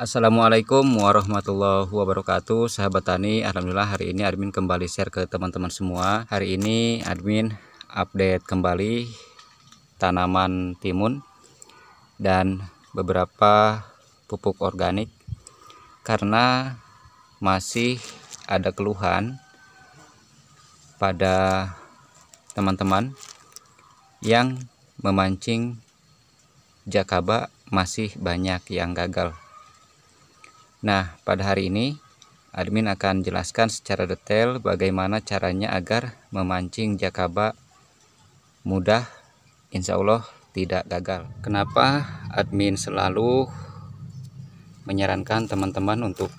Assalamualaikum warahmatullahi wabarakatuh Sahabat Tani Alhamdulillah hari ini admin kembali share ke teman-teman semua Hari ini admin update kembali tanaman timun Dan beberapa pupuk organik Karena masih ada keluhan pada teman-teman yang memancing jakaba masih banyak yang gagal Nah, pada hari ini admin akan jelaskan secara detail bagaimana caranya agar memancing jakaba mudah insya Allah tidak gagal. Kenapa admin selalu menyarankan teman-teman untuk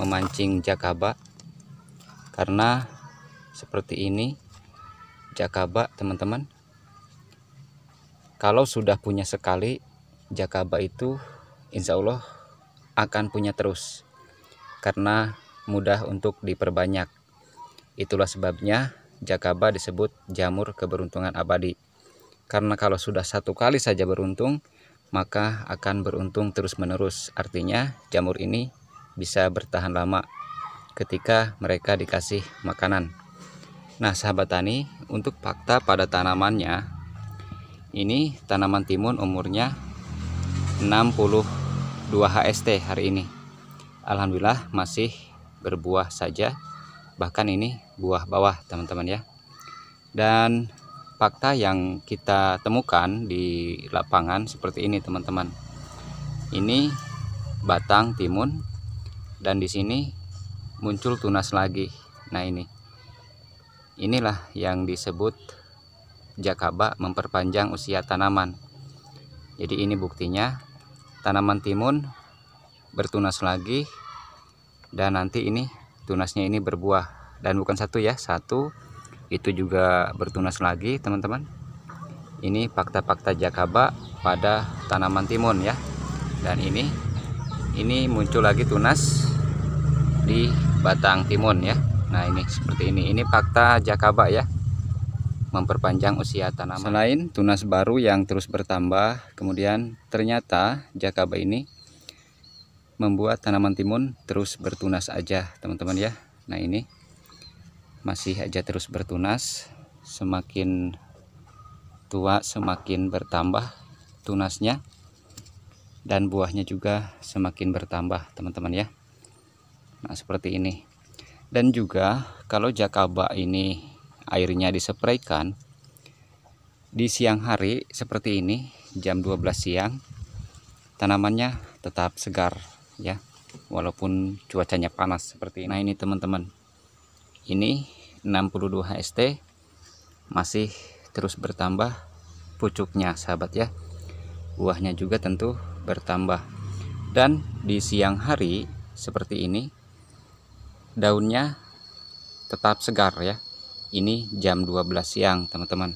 memancing jakaba? Karena seperti ini jakaba teman-teman. Kalau sudah punya sekali jakaba itu insya Allah akan punya terus karena mudah untuk diperbanyak. Itulah sebabnya Jakaba disebut jamur keberuntungan abadi. Karena kalau sudah satu kali saja beruntung, maka akan beruntung terus-menerus. Artinya, jamur ini bisa bertahan lama ketika mereka dikasih makanan. Nah, sahabat tani, untuk fakta pada tanamannya, ini tanaman timun umurnya 60 2 HST hari ini Alhamdulillah masih berbuah saja bahkan ini buah bawah teman-teman ya dan fakta yang kita temukan di lapangan seperti ini teman-teman ini batang timun dan di sini muncul tunas lagi nah ini inilah yang disebut jakaba memperpanjang usia tanaman jadi ini buktinya tanaman timun bertunas lagi dan nanti ini tunasnya ini berbuah dan bukan satu ya satu itu juga bertunas lagi teman-teman ini fakta-fakta jakaba pada tanaman timun ya dan ini ini muncul lagi tunas di batang timun ya nah ini seperti ini ini fakta jakaba ya memperpanjang usia tanaman. Selain tunas baru yang terus bertambah, kemudian ternyata jakaba ini membuat tanaman timun terus bertunas aja, teman-teman ya. Nah, ini masih aja terus bertunas, semakin tua semakin bertambah tunasnya dan buahnya juga semakin bertambah, teman-teman ya. Nah, seperti ini. Dan juga kalau jakaba ini airnya disepraikan di siang hari seperti ini jam 12 siang tanamannya tetap segar ya walaupun cuacanya panas seperti ini. Nah ini teman-teman ini 62 HST masih terus bertambah pucuknya sahabat ya buahnya juga tentu bertambah dan di siang hari seperti ini daunnya tetap segar ya ini jam 12 siang teman-teman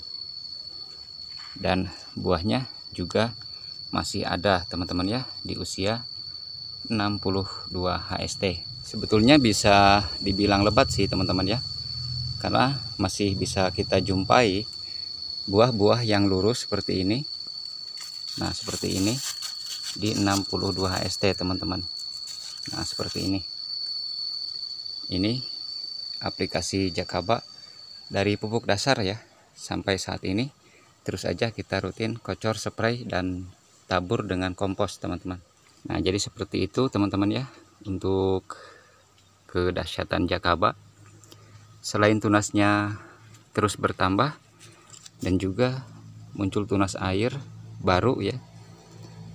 dan buahnya juga masih ada teman-teman ya di usia 62 HST sebetulnya bisa dibilang lebat sih teman-teman ya karena masih bisa kita jumpai buah-buah yang lurus seperti ini nah seperti ini di 62 HST teman-teman nah seperti ini ini aplikasi Jakaba dari pupuk dasar ya sampai saat ini terus aja kita rutin kocor spray dan tabur dengan kompos teman-teman nah jadi seperti itu teman-teman ya untuk kedahsyatan jakaba selain tunasnya terus bertambah dan juga muncul tunas air baru ya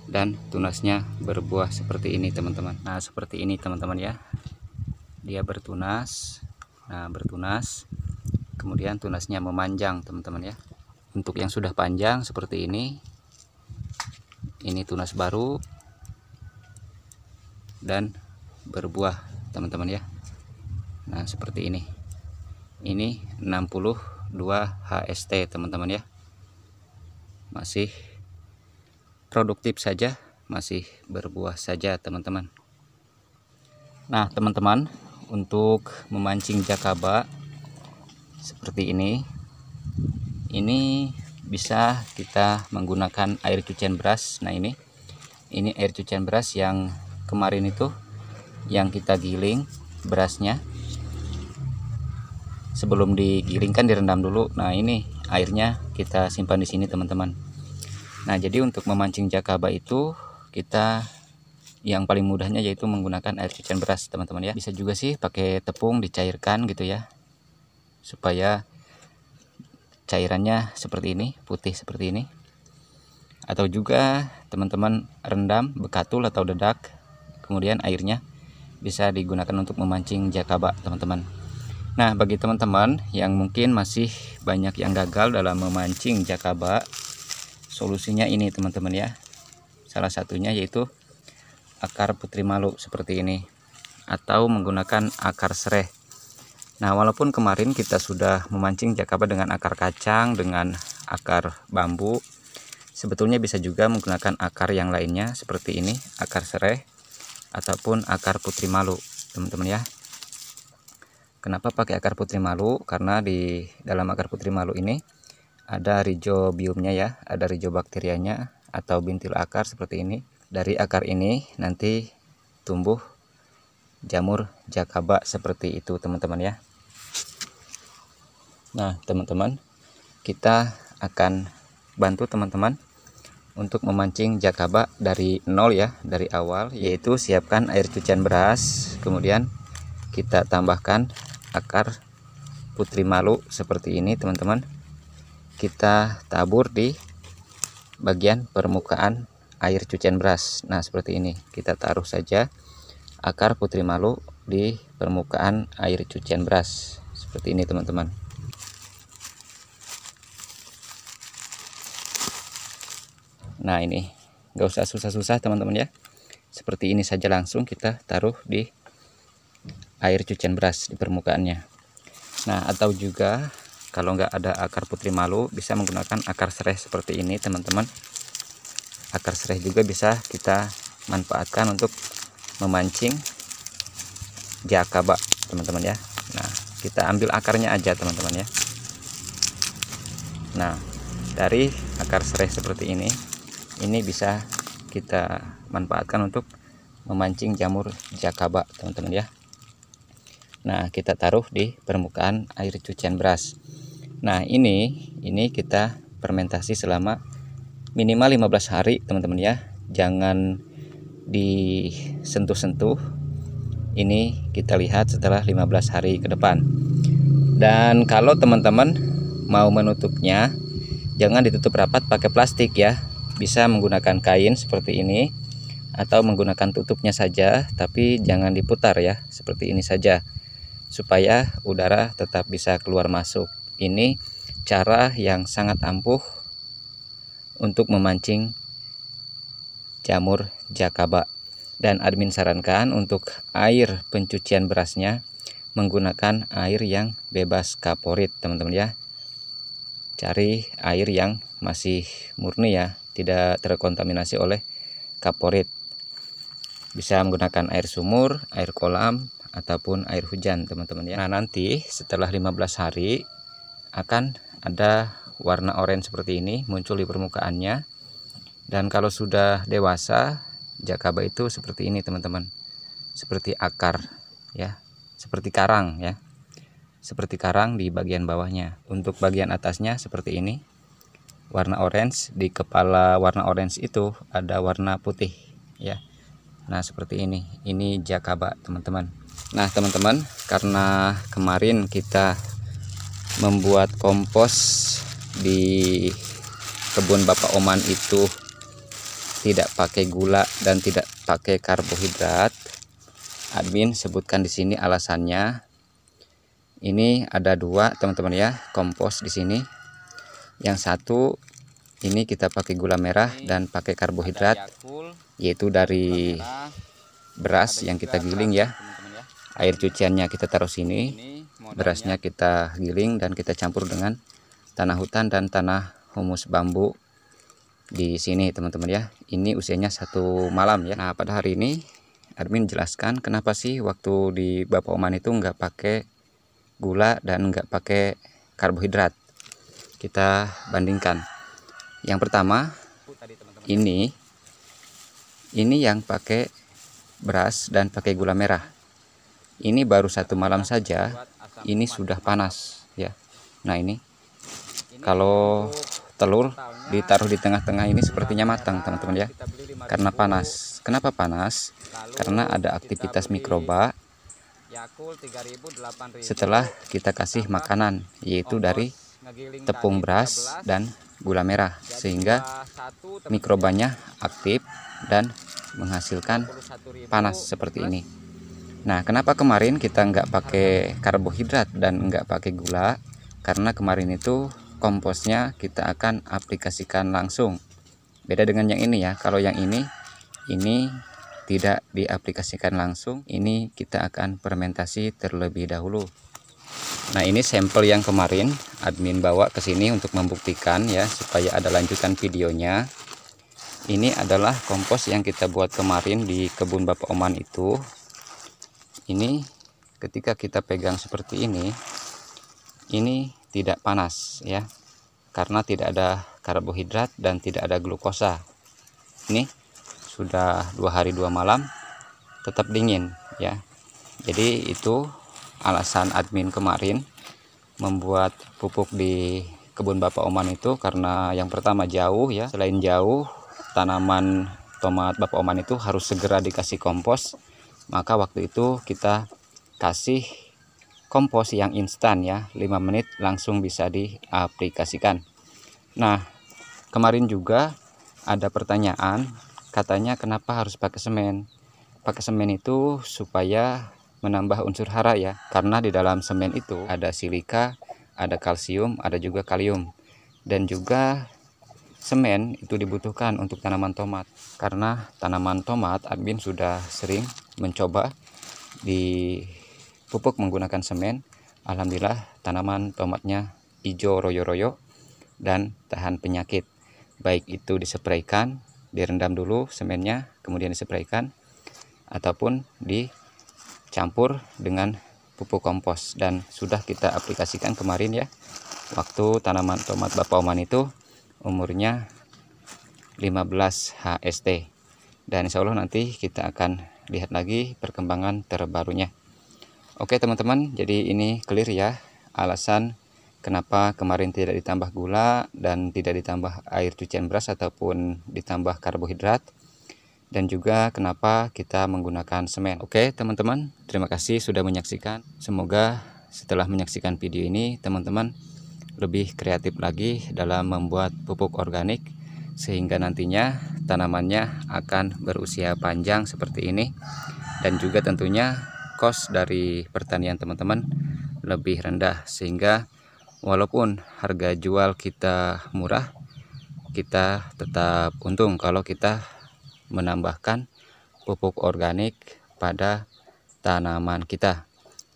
dan tunasnya berbuah seperti ini teman-teman nah seperti ini teman-teman ya dia bertunas nah bertunas kemudian tunasnya memanjang teman-teman ya untuk yang sudah panjang seperti ini ini tunas baru dan berbuah teman-teman ya Nah seperti ini ini 62 HST teman-teman ya masih produktif saja masih berbuah saja teman-teman Nah teman-teman untuk memancing jakaba seperti ini ini bisa kita menggunakan air cucian beras nah ini ini air cucian beras yang kemarin itu yang kita giling berasnya sebelum digilingkan direndam dulu nah ini airnya kita simpan di sini teman-teman nah jadi untuk memancing jakaba itu kita yang paling mudahnya yaitu menggunakan air cucian beras teman-teman ya bisa juga sih pakai tepung dicairkan gitu ya supaya cairannya seperti ini putih seperti ini atau juga teman-teman rendam bekatul atau dedak kemudian airnya bisa digunakan untuk memancing jakaba teman-teman nah bagi teman-teman yang mungkin masih banyak yang gagal dalam memancing jakaba solusinya ini teman-teman ya salah satunya yaitu akar putri malu seperti ini atau menggunakan akar sereh Nah, walaupun kemarin kita sudah memancing jakaba dengan akar kacang, dengan akar bambu, sebetulnya bisa juga menggunakan akar yang lainnya seperti ini, akar sereh ataupun akar putri malu, teman-teman ya. Kenapa pakai akar putri malu? Karena di dalam akar putri malu ini ada rhizobiumnya ya, ada rhizobakterianya atau bintil akar seperti ini. Dari akar ini nanti tumbuh jamur jakaba seperti itu teman-teman ya Nah, teman-teman, kita akan bantu teman-teman untuk memancing jakaba dari nol ya, dari awal, yaitu siapkan air cucian beras, kemudian kita tambahkan akar putri malu seperti ini, teman-teman. Kita tabur di bagian permukaan air cucian beras. Nah, seperti ini. Kita taruh saja akar putri malu di permukaan air cucian beras. Seperti ini, teman-teman. nah ini nggak usah susah-susah teman-teman ya seperti ini saja langsung kita taruh di air cucian beras di permukaannya nah atau juga kalau nggak ada akar putri malu bisa menggunakan akar serai seperti ini teman-teman akar serai juga bisa kita manfaatkan untuk memancing jakaba teman-teman ya nah kita ambil akarnya aja teman-teman ya nah dari akar serai seperti ini ini bisa kita manfaatkan untuk memancing jamur jakaba teman-teman ya nah kita taruh di permukaan air cucian beras nah ini ini kita fermentasi selama minimal 15 hari teman-teman ya jangan disentuh-sentuh ini kita lihat setelah 15 hari ke depan dan kalau teman-teman mau menutupnya jangan ditutup rapat pakai plastik ya bisa menggunakan kain seperti ini atau menggunakan tutupnya saja tapi jangan diputar ya seperti ini saja supaya udara tetap bisa keluar masuk ini cara yang sangat ampuh untuk memancing jamur jakaba dan admin sarankan untuk air pencucian berasnya menggunakan air yang bebas kaporit teman-teman ya cari air yang masih murni ya tidak terkontaminasi oleh kaporit bisa menggunakan air sumur air kolam ataupun air hujan teman-teman ya nah nanti setelah 15 hari akan ada warna oranye seperti ini muncul di permukaannya dan kalau sudah dewasa jakaba itu seperti ini teman-teman seperti akar ya seperti karang ya seperti karang di bagian bawahnya untuk bagian atasnya seperti ini warna orange di kepala warna orange itu ada warna putih ya Nah seperti ini ini jakaba teman-teman Nah teman-teman karena kemarin kita membuat kompos di kebun Bapak Oman itu tidak pakai gula dan tidak pakai karbohidrat admin sebutkan di sini alasannya ini ada dua teman-teman ya kompos di sini yang satu ini kita pakai gula merah dan pakai karbohidrat yaitu dari beras yang kita giling ya. ya air cuciannya kita taruh sini berasnya kita giling dan kita campur dengan tanah hutan dan tanah humus bambu di sini teman-teman ya ini usianya satu malam ya Nah pada hari ini admin jelaskan kenapa sih waktu di Bapak Oman itu nggak pakai gula dan nggak pakai karbohidrat kita bandingkan yang pertama ini ini yang pakai beras dan pakai gula merah ini baru satu malam saja ini sudah panas ya nah ini kalau telur ditaruh di tengah-tengah ini sepertinya matang teman-teman ya karena panas kenapa panas karena ada aktivitas mikroba setelah kita kasih makanan yaitu dari tepung beras dan gula merah sehingga mikrobanya aktif dan menghasilkan panas seperti ini nah kenapa kemarin kita nggak pakai karbohidrat dan nggak pakai gula karena kemarin itu komposnya kita akan aplikasikan langsung beda dengan yang ini ya kalau yang ini ini tidak diaplikasikan langsung ini kita akan fermentasi terlebih dahulu Nah ini sampel yang kemarin admin bawa ke sini untuk membuktikan ya supaya ada lanjutan videonya. Ini adalah kompos yang kita buat kemarin di kebun Bapak Oman itu. Ini ketika kita pegang seperti ini, ini tidak panas ya karena tidak ada karbohidrat dan tidak ada glukosa. Ini sudah dua hari dua malam tetap dingin ya. Jadi itu alasan admin kemarin membuat pupuk di kebun Bapak Oman itu karena yang pertama jauh ya selain jauh tanaman tomat Bapak Oman itu harus segera dikasih kompos maka waktu itu kita kasih kompos yang instan ya 5 menit langsung bisa diaplikasikan nah kemarin juga ada pertanyaan katanya kenapa harus pakai semen pakai semen itu supaya menambah unsur hara ya karena di dalam semen itu ada silika ada kalsium ada juga kalium dan juga semen itu dibutuhkan untuk tanaman tomat karena tanaman tomat admin sudah sering mencoba di pupuk menggunakan semen alhamdulillah tanaman tomatnya hijau royo-royo dan tahan penyakit baik itu disepraikan direndam dulu semennya kemudian disepraikan ataupun di campur dengan pupuk kompos dan sudah kita aplikasikan kemarin ya waktu tanaman tomat Bapak Oman itu umurnya 15 HST dan insya Allah nanti kita akan lihat lagi perkembangan terbarunya Oke teman-teman jadi ini clear ya alasan kenapa kemarin tidak ditambah gula dan tidak ditambah air cucian beras ataupun ditambah karbohidrat dan juga kenapa kita menggunakan semen. Oke, teman-teman, terima kasih sudah menyaksikan. Semoga setelah menyaksikan video ini, teman-teman lebih kreatif lagi dalam membuat pupuk organik sehingga nantinya tanamannya akan berusia panjang seperti ini dan juga tentunya kos dari pertanian teman-teman lebih rendah sehingga walaupun harga jual kita murah kita tetap untung kalau kita menambahkan pupuk organik pada tanaman kita.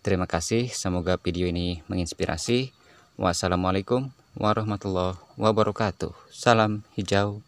Terima kasih, semoga video ini menginspirasi. Wassalamualaikum warahmatullahi wabarakatuh. Salam hijau.